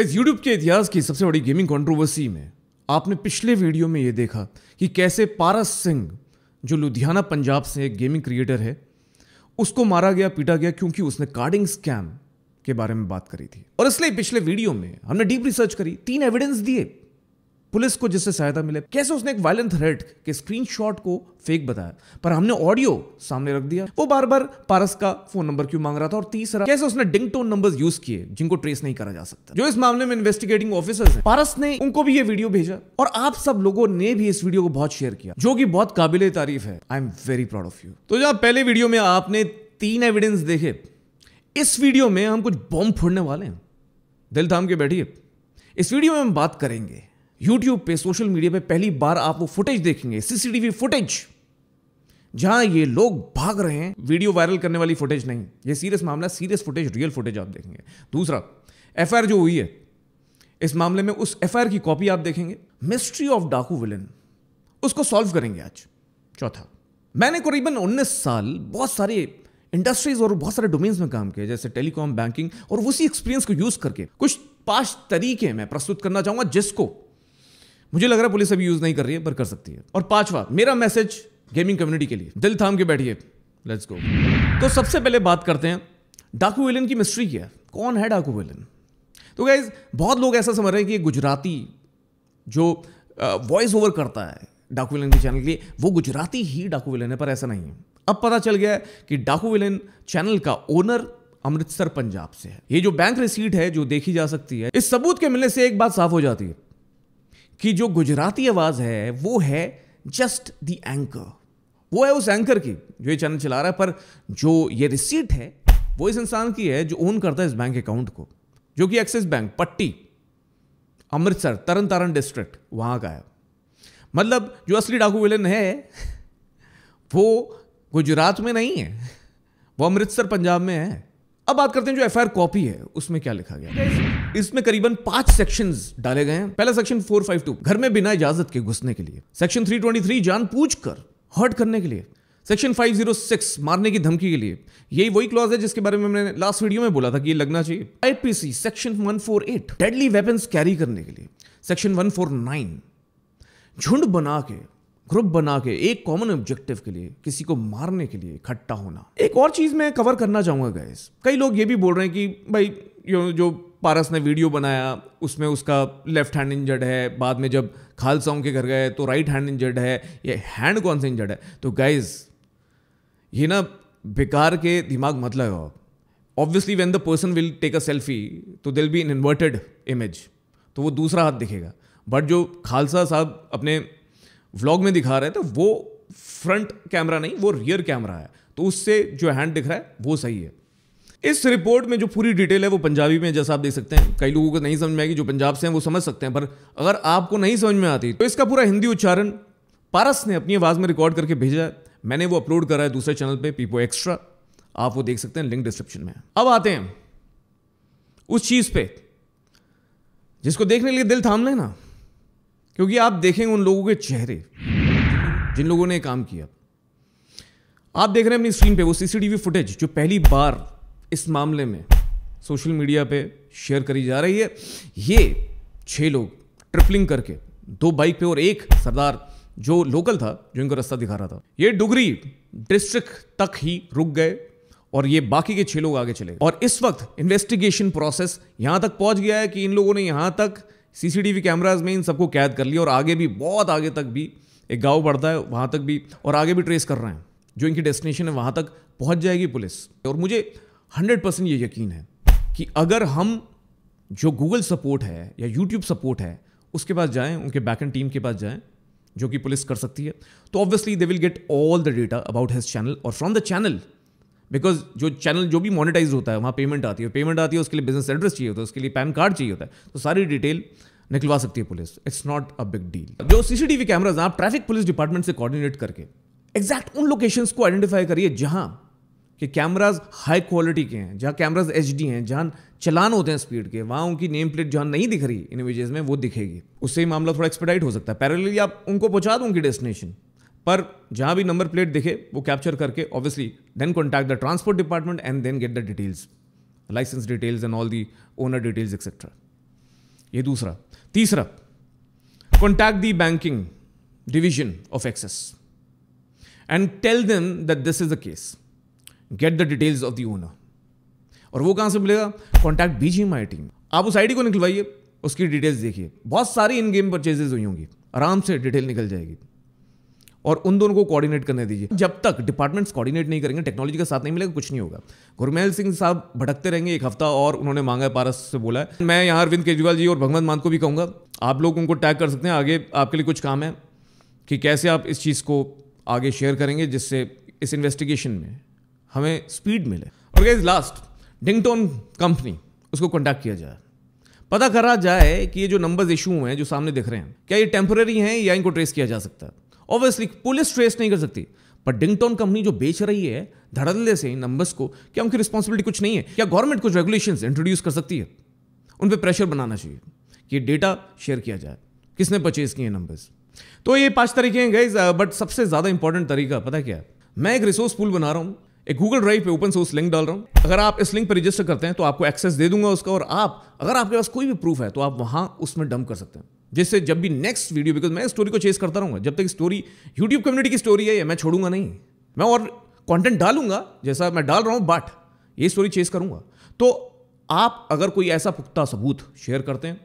इस यूट्यूब के इतिहास की सबसे बड़ी गेमिंग कंट्रोवर्सी में आपने पिछले वीडियो में ये देखा कि कैसे पारस सिंह जो लुधियाना पंजाब से एक गेमिंग क्रिएटर है उसको मारा गया पीटा गया क्योंकि उसने कार्डिंग स्कैम के बारे में बात करी थी और इसलिए पिछले वीडियो में हमने डीप रिसर्च करी तीन एविडेंस दिए पुलिस को जिससे सहायता मिले कैसे उसने एक वायलेंट थ्रेट के स्क्रीनशॉट को फेक बताया पर हमने ऑडियो सामने रख दिया वो बार बार पारस का फोन नंबर क्यों मांग रहा था और तीसरा कैसे उसने डिंगटोन नंबर्स यूज किए जिनको ट्रेस नहीं करा जा सकता जो इस मामले में इन्वेस्टिगेटिंग ऑफिसर है पारस ने उनको भी ये वीडियो भेजा और आप सब लोगों ने भी इस वीडियो को बहुत शेयर किया जो कि बहुत काबिल तारीफ है I am very proud of you तो जहां पहले वीडियो में आपने तीन एविडेंस देखे इस वीडियो में हम कुछ बॉम्ब फोड़ने वाले हैं दिल थाम के बैठिए इस वीडियो में हम बात करेंगे यूट्यूब पे सोशल मीडिया पे पहली बार आप वो फुटेज देखेंगे सीसीटीवी फुटेज जहां ये लोग भाग रहे हैं वीडियो वायरल करने वाली फुटेज नहीं ये सीरियस मामला सीरियस फुटेज रियल फुटेज आप देखेंगे दूसरा एफ जो हुई है इस मामले में उस एफ की कॉपी आप देखेंगे मिस्ट्री ऑफ डाकू विलन उसको सॉल्व करेंगे आज चौथा मैंने करीबन 19 साल बहुत सारे इंडस्ट्रीज और बहुत सारे डोमेन्स में काम किया जैसे टेलीकॉम बैंकिंग और उसी एक्सपीरियंस को यूज करके कुछ पांच तरीके मैं प्रस्तुत करना चाहूंगा जिसको मुझे लग रहा है पुलिस अभी यूज़ नहीं कर रही है पर कर सकती है और पांचवा मेरा मैसेज गेमिंग कम्युनिटी के लिए दिल थाम के बैठिए लेट्स गो तो सबसे पहले बात करते हैं डाकू विलन की मिस्ट्री क्या है कौन है डाकू विलन तो गाइज बहुत लोग ऐसा समझ रहे हैं कि गुजराती जो वॉइस ओवर करता है डाकू विलन के चैनल के लिए वो गुजराती ही डाकू विलन है पर ऐसा नहीं है अब पता चल गया है कि डाकू विलन चैनल का ओनर अमृतसर पंजाब से है ये जो बैंक रिसीट है जो देखी जा सकती है इस सबूत के मिलने से एक बात साफ हो जाती है कि जो गुजराती आवाज़ है वो है जस्ट द एंकर वो है उस एंकर की जो ये चैनल चला रहा है पर जो ये रिसीट है वो इस इंसान की है जो ओन करता है इस बैंक अकाउंट को जो कि एक्सिस बैंक पट्टी अमृतसर तरन तारण डिस्ट्रिक्ट वहां का है मतलब जो असली डाकू विलन है वो गुजरात में नहीं है वो अमृतसर पंजाब में है अब बात करते हैं जो एफ कॉपी है उसमें क्या लिखा गया इसमें करीबन पांच सेक्शन डाले गए हैं पहला सेक्शन 452 घर में बिना इजाजत के घुसने के लिए सेक्शन 323 जान पूछ कर हर्ट करने के लिए सेक्शन 506 मारने की धमकी के लिए यही वही क्लॉज है जिसके बारे में मैंने लास्ट वीडियो में बोला था कि ये लगना चाहिए IPC section 148 deadly weapons carry करने के लिए सेक्शन 149 झुंड बना के ग्रुप बना के एक कॉमन ऑब्जेक्टिव के लिए किसी को मारने के लिए इकट्ठा होना एक और चीज मैं कवर करना चाहूंगा गैस कई लोग ये भी बोल रहे हैं कि भाई जो पारस ने वीडियो बनाया उसमें उसका लेफ्ट हैंड इंजर्ड है बाद में जब खालसाओं के घर गए तो राइट हैंड इंजर्ड है ये हैंड कौन सा इंजर्ड है तो गाइज ये ना बेकार के दिमाग मत लगाओ obviously when the person will take a selfie तो दिल बी इन इन्वर्टेड इमेज तो वो दूसरा हाथ दिखेगा बट जो खालसा साहब अपने व्लॉग में दिखा रहे थे तो वो फ्रंट कैमरा नहीं वो रियर कैमरा है तो उससे जो हैंड दिख रहा है वो सही है इस रिपोर्ट में जो पूरी डिटेल है वो पंजाबी में जैसा आप देख सकते हैं कई लोगों को नहीं समझ में आएगी जो पंजाब से हैं वो समझ सकते हैं पर अगर आपको नहीं समझ में आती तो इसका पूरा हिंदी उच्चारण पारस ने अपनी आवाज़ में रिकॉर्ड करके भेजा है मैंने वो अपलोड करा है दूसरे चैनल पर पीपो एक्स्ट्रा आप वो देख सकते हैं लिंक डिस्क्रिप्शन में अब आते हैं उस चीज़ पर जिसको देखने के लिए दिल थाम लेना क्योंकि आप देखेंगे उन लोगों के चेहरे जिन लोगों ने काम किया आप देख रहे हैं अपनी स्क्रीन पे वो सीसीटीवी फुटेज जो पहली बार इस मामले में सोशल मीडिया पे शेयर करी जा रही है ये छह लोग ट्रिपलिंग करके दो बाइक पे और एक सरदार जो लोकल था जो इनको रास्ता दिखा रहा था ये डुगरी डिस्ट्रिक्ट तक ही रुक गए और ये बाकी के छह लोग आगे चले और इस वक्त इन्वेस्टिगेशन प्रोसेस यहां तक पहुंच गया है कि इन लोगों ने यहां तक सीसीटीवी कैमराज में इन सबको कैद कर लिया और आगे भी बहुत आगे तक भी एक गांव बढ़ता है वहां तक भी और आगे भी ट्रेस कर रहे हैं जो इनकी डेस्टिनेशन है वहां तक पहुंच जाएगी पुलिस और मुझे हंड्रेड परसेंट ये यकीन है कि अगर हम जो गूगल सपोर्ट है या यूट्यूब सपोर्ट है उसके पास जाएं उनके बैकएंड टीम के पास जाएं जो कि पुलिस कर सकती है तो obviously they will get all the data about his channel और फ्रॉम द चैनल बिकॉज जो चैनल जो भी मोनिटाइज होता है वहाँ पेमेंट आती है पेमेंट आती है उसके लिए बिजनेस एड्रेस चाहिए होता है उसके लिए पैन कार्ड चाहिए होता है तो सारी डिटेल निकलवा सकती है police it's not a big deal जो सीसीटीवी कैमराज आप ट्रैफिक पुलिस डिपार्टमेंट से कोऑर्डिनेट करके एग्जैक्ट उन लोकेशंस को आइडेंटिफाई करिए जहां कि कैमराज हाई क्वालिटी के हैं जहाँ कैमराज एच हैं जहाँ चलान होते हैं स्पीड के वहाँ उनकी नेम प्लेट जहाँ नहीं दिख रही इन इमेजेस में वो दिखेगी उससे ही मामला थोड़ा एक्सपेडाइट हो सकता है पैरेलली आप उनको पहुँचा दो उनकी डेस्टिनेशन पर जहाँ भी नंबर प्लेट दिखे वो कैप्चर करके obviously then contact the transport department and then get the details license details and all the owner details etcetera ये दूसरा तीसरा contact the banking division of Axis and tell them that this is the case get the details of the owner और वो कहाँ से मिलेगा contact busy my team आप उस आईडी को निकलवाइए उसकी डिटेल्स देखिए बहुत सारी इन गेम परचेजेज हुई होंगी आराम से डिटेल निकल जाएगी और उन दोनों को कोऑर्डिनेट करने दीजिए जब तक डिपार्टमेंट्स कोऑर्डिनेट नहीं करेंगे टेक्नोलॉजी का साथ नहीं मिलेगा कुछ नहीं होगा गुरमेल सिंह साहब भटकते रहेंगे एक हफ्ता और उन्होंने मांगा है पारस से बोला है मैं यहाँ अरविंद केजरीवाल जी और भगवंत मान को भी कहूँगा आप लोग उनको टैग कर सकते हैं आगे आपके लिए कुछ काम है कि कैसे आप इस चीज़ को आगे शेयर करेंगे जिससे इस इन्वेस्टिगेशन में हमें स्पीड मिले और गाइज लास्ट डिंगटोन कंपनी उसको कॉन्टैक्ट किया जाए पता करा जाए कि ये जो नंबर्स इशू हुए हैं जो सामने दिख रहे हैं क्या ये टेम्प्रेरी हैं या इनको ट्रेस किया जा सकता है ऑब्वियसली पुलिस ट्रेस नहीं कर सकती पर डिंगटोन कंपनी जो बेच रही है धड़ल्ले से नंबर्स को क्या उनकी रिस्पॉन्सिबिलिटी कुछ नहीं है क्या गवर्नमेंट कुछ रेगुलेशन इंट्रोड्यूस कर सकती है उन पर प्रेशर बनाना चाहिए कि डेटा शेयर किया जाए किसने परचेज किए नंबर्स तो ये पांच तरीके हैं गाइज बट uh, सबसे ज़्यादा इंपॉर्टेंट तरीका पता क्या मैं एक रिसोर्स पूल बना रहा हूँ एक गूगल ड्राइव पे ओपन सोर्स लिंक डाल रहा हूँ अगर आप इस लिंक पर रजिस्टर करते हैं तो आपको एक्सेस दे दूंगा उसका और आप अगर आपके पास कोई भी प्रूफ है तो आप वहाँ उसमें डंप कर सकते हैं जिससे जब भी नेक्स्ट वीडियो बिकॉज मैं स्टोरी को चेस करता रहूँगा जब तक स्टोरी यूट्यूब कम्युनिटी की स्टोरी है मैं छोड़ूंगा नहीं मैं और कॉन्टेंट डालूंगा जैसा मैं डाल रहा हूँ बट ये स्टोरी चेस करूंगा तो आप अगर कोई ऐसा पुख्ता सबूत शेयर करते हैं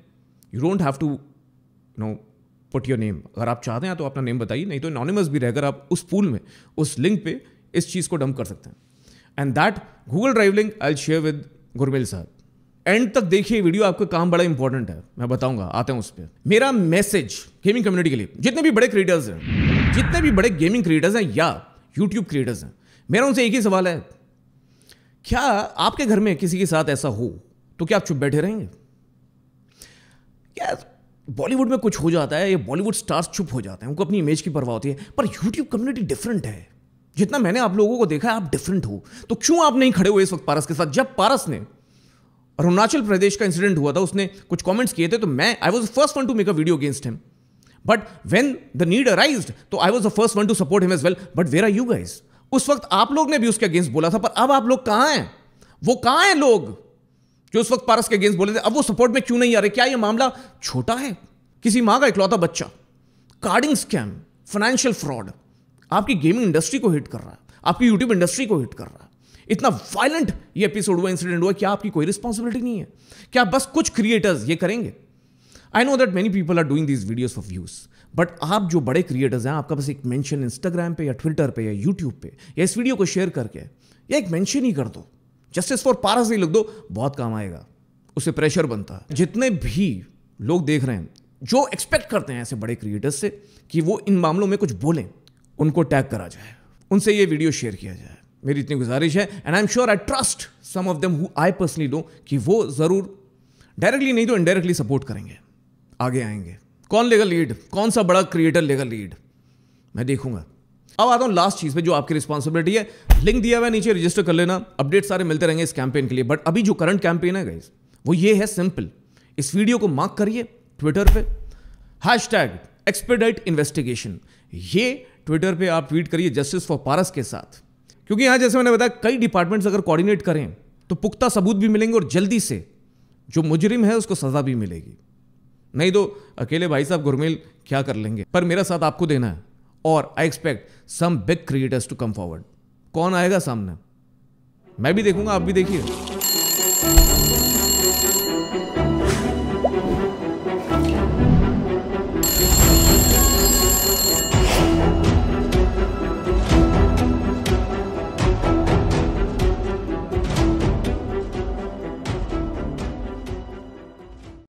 you don't have to no put your name अगर आप चाहते हैं तो अपना नेम बताइए नहीं तो नॉनिमस भी रहकर आप उस पूल में उस लिंक पे इस चीज़ को डंप कर सकते हैं and that Google drive link I share with Gurmil साहब एंड तक देखिए वीडियो आपका काम बड़ा इंपॉर्टेंट है मैं बताऊंगा आते हैं उस पर मेरा मैसेज गेमिंग कम्युनिटी के लिए जितने भी बड़े क्रिएटर्स हैं जितने भी बड़े गेमिंग क्रिएटर्स हैं या यूट्यूब क्रिएटर्स हैं मेरा उनसे एक ही सवाल है क्या आपके घर में किसी के साथ ऐसा हो तो क्या आप चुप बैठे रहेंगे क्या बॉलीवुड में कुछ हो जाता है या बॉलीवुड स्टार्स चुप हो जाते हैं उनको अपनी इमेज की परवाह होती है पर यूट्यूब कम्युनिटी डिफरेंट है जितना मैंने आप लोगों को देखा है आप डिफरेंट हो तो क्यों आप नहीं खड़े हुए इस वक्त पारस के साथ जब पारस ने अरुणाचल प्रदेश का इंसिडेंट हुआ था उसने कुछ कमेंट्स किए थे तो मैं I was first one to make a video against him but when the need arise तो I was the first one to support him as well but where are you guys उस वक्त आप लोग ने भी उसके अगेंस्ट बोला था पर अब आप लोग कहाँ हैं वो कहाँ हैं लोग जो उस वक्त पारस के अगेंस्ट बोले थे अब वो सपोर्ट में क्यों नहीं आ रहे क्या ये मामला छोटा है किसी माँ का इकलौता बच्चा कार्डिंग स्कैम फाइनेंशियल फ्रॉड आपकी गेमिंग इंडस्ट्री को हिट कर रहा है आपकी यूट्यूब इंडस्ट्री को हिट कर रहा है इतना वायलेंट ये एपिसोड हुआ इंसिडेंट हुआ क्या आपकी कोई रिस्पॉन्सिबिलिटी नहीं है क्या बस कुछ क्रिएटर्स ये करेंगे I know that many people are doing this videos for views but आप जो बड़े क्रिएटर्स हैं आपका बस एक मेंशन इंस्टाग्राम पे या ट्विटर पे या यूट्यूब पे या इस वीडियो को शेयर करके या एक मेंशन ही कर दो जस्टिस फॉर पारस नहीं लिख दो बहुत काम आएगा उससे प्रेशर बनता है जितने भी लोग देख रहे हैं जो एक्सपेक्ट करते हैं ऐसे बड़े क्रिएटर्स से कि वो इन मामलों में कुछ बोलें उनको टैग करा जाए उनसे ये वीडियो शेयर किया जाए मेरी इतनी गुजारिश है and I am sure I trust some of them who I personally do कि वो ज़रूर डायरेक्टली नहीं तो इनडायरेक्टली सपोर्ट करेंगे आगे आएंगे कौन लेगा लीड कौन सा बड़ा क्रिएटर लेगा लीड मैं देखूंगा अब आता हूँ लास्ट चीज़ पे जो आपकी रिस्पॉन्सिबिलिटी है लिंक दिया हुआ है नीचे रजिस्टर कर लेना अपडेट सारे मिलते रहेंगे इस कैंपेन के लिए बट अभी जो करंट कैंपेन है गाइज वो ये है सिंपल इस वीडियो को मार्क करिए ट्विटर पे हैश टैग एक्सपेडाइट इन्वेस्टिगेशन ये ट्विटर पे आप ट्वीट करिए जस्टिस फॉर पारस के साथ क्योंकि यहां जैसे मैंने बताया कई डिपार्टमेंट्स अगर कोऑर्डिनेट करें तो पुख्ता सबूत भी मिलेंगे और जल्दी से जो मुजरिम है उसको सज़ा भी मिलेगी नहीं तो अकेले भाई साहब गुरमेल क्या कर लेंगे पर मेरा साथ आपको देना है और I expect some big creators to come forward कौन आएगा सामने मैं भी देखूंगा आप भी देखिए